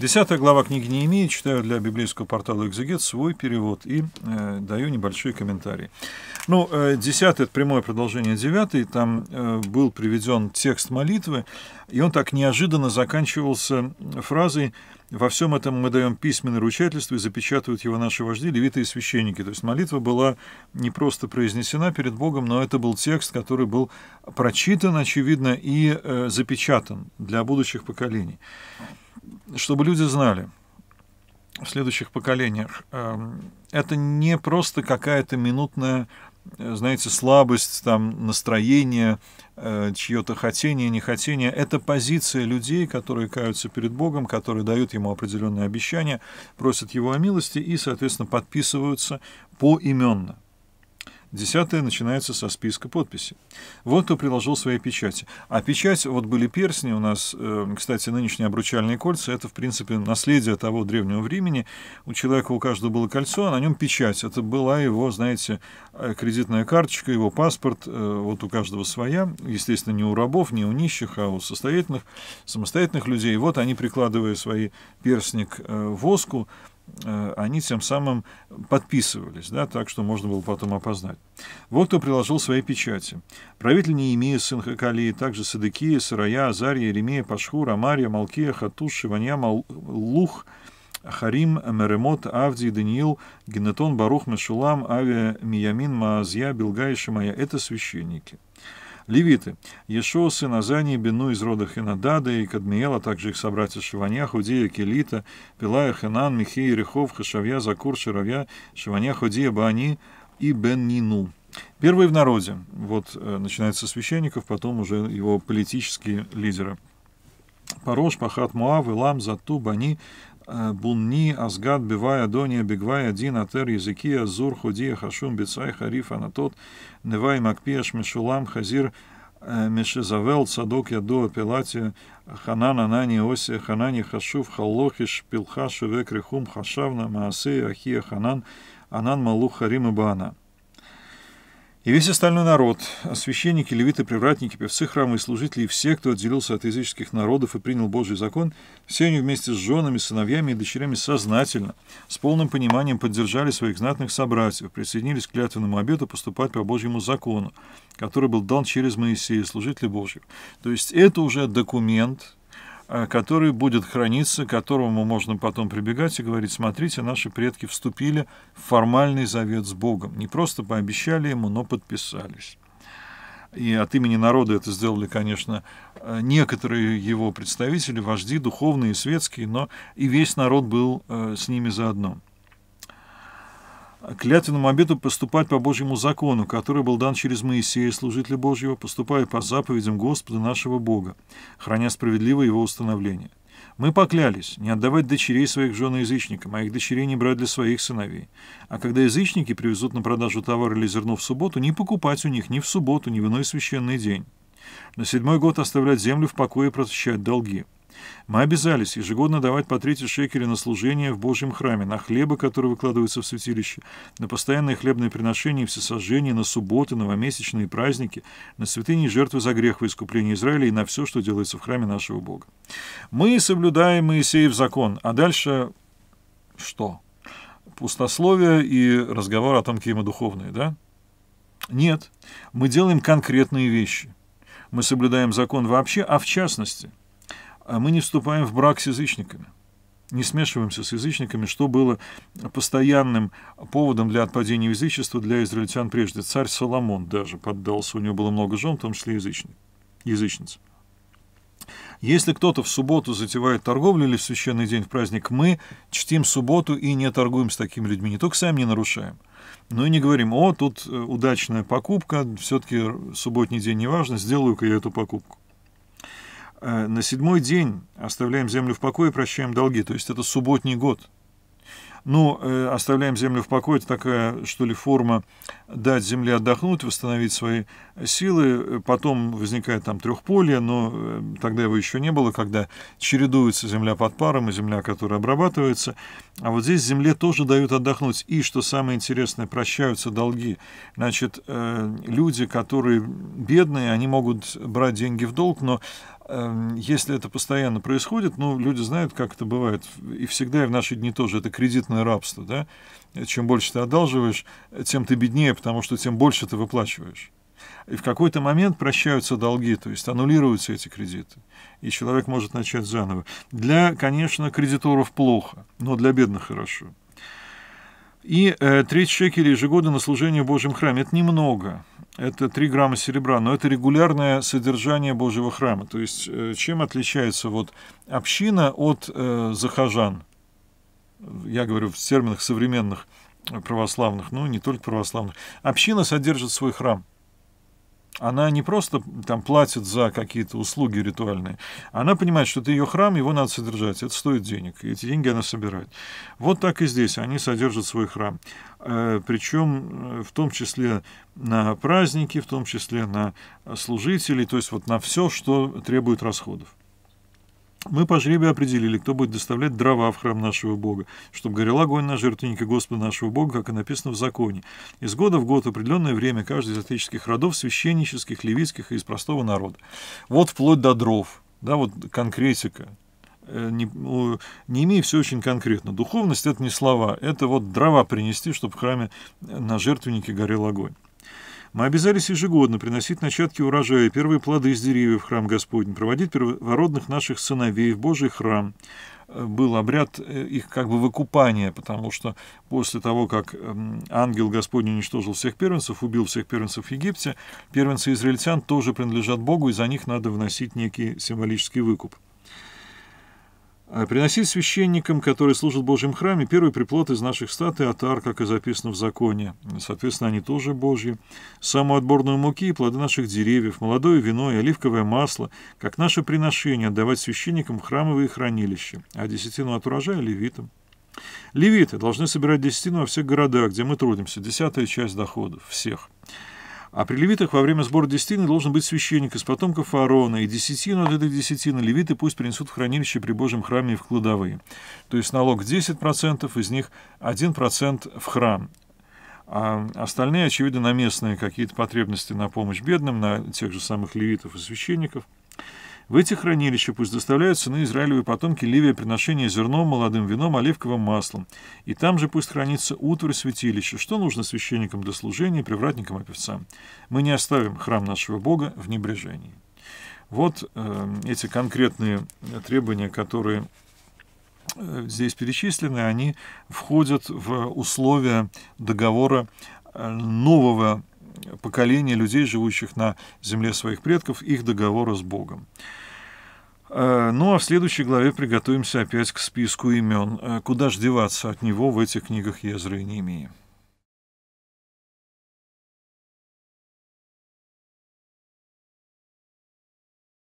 Десятая глава книги не имеет. читаю для библейского портала «Экзегет» свой перевод и э, даю небольшой комментарий. Ну, э, 10 это прямое продолжение 9, там э, был приведен текст молитвы, и он так неожиданно заканчивался фразой «Во всем этом мы даем письменное ручательство и запечатывают его наши вожди, левиты и священники». То есть молитва была не просто произнесена перед Богом, но это был текст, который был прочитан, очевидно, и э, запечатан для будущих поколений чтобы люди знали в следующих поколениях, эм, это не просто какая-то минутная, э, знаете, слабость, там, настроение, э, чье-то хотение, нехотение. Это позиция людей, которые каются перед Богом, которые дают ему определенные обещания, просят его о милости и, соответственно, подписываются поименно. Десятое начинается со списка подписи. Вот кто приложил свои печати. А печать, вот были персни у нас, э, кстати, нынешние обручальные кольца, это, в принципе, наследие того древнего времени. У человека у каждого было кольцо, а на нем печать. Это была его, знаете, э, кредитная карточка, его паспорт, э, вот у каждого своя. Естественно, не у рабов, не у нищих, а у состоятельных, самостоятельных людей. Вот они, прикладывая свои перстни к воску, Э, они тем самым подписывались, да, так что можно было потом опознать. Вот кто приложил свои печати. Правитель Неемия, сын Хакалии, также Садыкия, Сарая, Азария, Еремия, Пашхур, Амария, Малкия, Хатуш, Шиванья, Лух, Харим, Меремот, Авдий, Даниил, Генетон, Барух, Мешулам, Авиа, Миямин, Маазья, Билга и Шимая. Это священники. Левиты. Ешо, сын Азани, Бену из рода Хенадада и Кадмиела, также их собратья Шиванья, Худея, Келита, Пилая, Хенан, Михей, Рехов, Хашавья, Закур, Ширавья, Шиванья, Худея, Баани и Бен-Нину. Первые в народе. Вот э, начинается со священников, потом уже его политические лидеры. Парош, Пахат, Муав, Илам, Зату, Бани, Бунни, Азгад, Бивая, Дония, Бегвая, Дин, Атер, Языкия, Зур, Худия, Хашум, Бицай, Хариф, Анатот, Невай, Макпиаш, Мишулам, Хазир, э, Мешезавел, Садок яду Пилатия, Ханан, Анани, Оси Ханани, Хашув, Халлохиш, Пилхаш, Векрихум, Хашавна, Маасея, Ахия, Ханан, Анан, Малух, Харим и Баана. И весь остальной народ, священники, левиты, привратники, певцы храма и служители, и все, кто отделился от языческих народов и принял Божий закон, все они вместе с женами, сыновьями и дочерями сознательно, с полным пониманием поддержали своих знатных собратьев, присоединились к клятвенному обету поступать по Божьему закону, который был дан через Моисея, служителя Божьего. То есть это уже документ, Э, который будет храниться, к которому можно потом прибегать и говорить, смотрите, наши предки вступили в формальный завет с Богом. Не просто пообещали ему, но подписались. И от имени народа это сделали, конечно, э, некоторые его представители, вожди, духовные и светские, но и весь народ был э, с ними заодно к клятвенному обету поступать по Божьему закону, который был дан через Моисея, служителя Божьего, поступая по заповедям Господа нашего Бога, храня справедливо его установление. Мы поклялись не отдавать дочерей своих жен язычникам, а их дочерей не брать для своих сыновей. А когда язычники привезут на продажу товар или зерно в субботу, не покупать у них ни в субботу, ни в иной священный день. На седьмой год оставлять землю в покое и просвещать долги. Мы обязались ежегодно давать по 30 шекелей на служение в Божьем храме, на хлебы, которые выкладываются в святилище, на постоянные хлебные приношения и всесожжения, на субботы, новомесячные праздники, на святыни и жертвы за грех во искупление Израиля и на все, что делается в храме нашего Бога. Мы соблюдаем Моисеев закон, а дальше что? Пустословие и разговор о том, какие мы духовные, да? Нет, мы делаем конкретные вещи. Мы соблюдаем закон вообще, а в частности, а мы не вступаем в брак с язычниками. Не смешиваемся с язычниками, что было постоянным поводом для отпадения язычества для израильтян прежде. Царь Соломон даже поддался, у него было много жен, в том числе язычник, язычниц. Если кто-то в субботу затевает торговлю или в священный день в праздник, мы чтим субботу и не торгуем с такими людьми. Не только сами не нарушаем, но и не говорим, о, тут э, удачная покупка, все-таки субботний день не важно, сделаю-ка я эту покупку. Э, на седьмой день оставляем землю в покое и прощаем долги. То есть это субботний год. Ну, э, оставляем землю в покое, это такая, что ли, форма дать земле отдохнуть, восстановить свои силы. Потом возникает там трехполье, но э, тогда его еще не было, когда чередуется земля под паром и земля, которая обрабатывается. А вот здесь земле тоже дают отдохнуть. И, что самое интересное, прощаются долги. Значит, люди, которые бедные, они могут брать деньги в долг, но Эм, если это постоянно происходит, ну, люди знают, как это бывает, и всегда, и в наши дни тоже, это кредитное рабство, да, чем больше ты одалживаешь, тем ты беднее, потому что тем больше ты выплачиваешь. И в какой-то момент прощаются долги, то есть аннулируются эти кредиты, и человек может начать заново. Для, конечно, кредиторов плохо, но для бедных хорошо. И э, треть 30 ежегодно на служение в Божьем храме. Это немного. Это 3 грамма серебра, но это регулярное содержание Божьего храма. То есть э, чем отличается вот община от э, захожан? Я говорю в терминах современных э, православных, ну не только православных. Община содержит свой храм она не просто там платит за какие-то услуги ритуальные, она понимает, что это ее храм, его надо содержать, это стоит денег, и эти деньги она собирает. Вот так и здесь они содержат свой храм. Э, Причем э, в том числе на праздники, в том числе на э, служителей, то есть вот на все, что требует расходов. Мы по жребию определили, кто будет доставлять дрова в храм нашего Бога, чтобы горел огонь на жертвеннике Господа нашего Бога, как и написано в законе. Из года в год определенное время каждый из отеческих родов, священнических, левитских и из простого народа. Вот вплоть до дров, да, вот конкретика. Э, не, не имея все очень конкретно. Духовность – это не слова, это вот дрова принести, чтобы в храме э, на жертвеннике горел огонь. Мы обязались ежегодно приносить начатки урожая первые плоды из деревьев в храм Господень, проводить первородных наших сыновей в Божий храм. Э, был обряд э, их как бы выкупания, потому что после того, как эм, ангел Господень уничтожил всех первенцев, убил всех первенцев в Египте, первенцы израильтян тоже принадлежат Богу, и за них надо вносить некий символический выкуп. А Приносить священникам, которые служат в Божьем храме, первый приплод из наших стад и отар, как и записано в законе. Соответственно, они тоже Божьи. Самую отборную муки и плоды наших деревьев, молодое вино и оливковое масло, как наше приношение отдавать священникам в храмовые хранилища, а десятину от урожая левитам. Левиты должны собирать десятину во всех городах, где мы трудимся, десятая часть доходов всех – а при левитах во время сбора десятины должен быть священник из потомков Аарона, и десятину от этой десятины левиты пусть принесут в хранилище при Божьем храме и в кладовые. То есть налог 10%, из них 1% в храм. А остальные, очевидно, на местные какие-то потребности, на помощь бедным, на тех же самых левитов и священников – в эти хранилища пусть доставляют сыны Израилевы потомки Ливия приношения зерном, молодым вином, оливковым маслом. И там же пусть хранится утварь святилища, что нужно священникам для служения, привратникам и певцам. Мы не оставим храм нашего Бога в небрежении. Вот э, эти конкретные требования, которые э, здесь перечислены, они входят в условия договора э, нового поколения людей, живущих на земле своих предков, их договора с Богом. Э, ну а в следующей главе приготовимся опять к списку имен. Э, куда ж деваться от него в этих книгах Езры и Немии?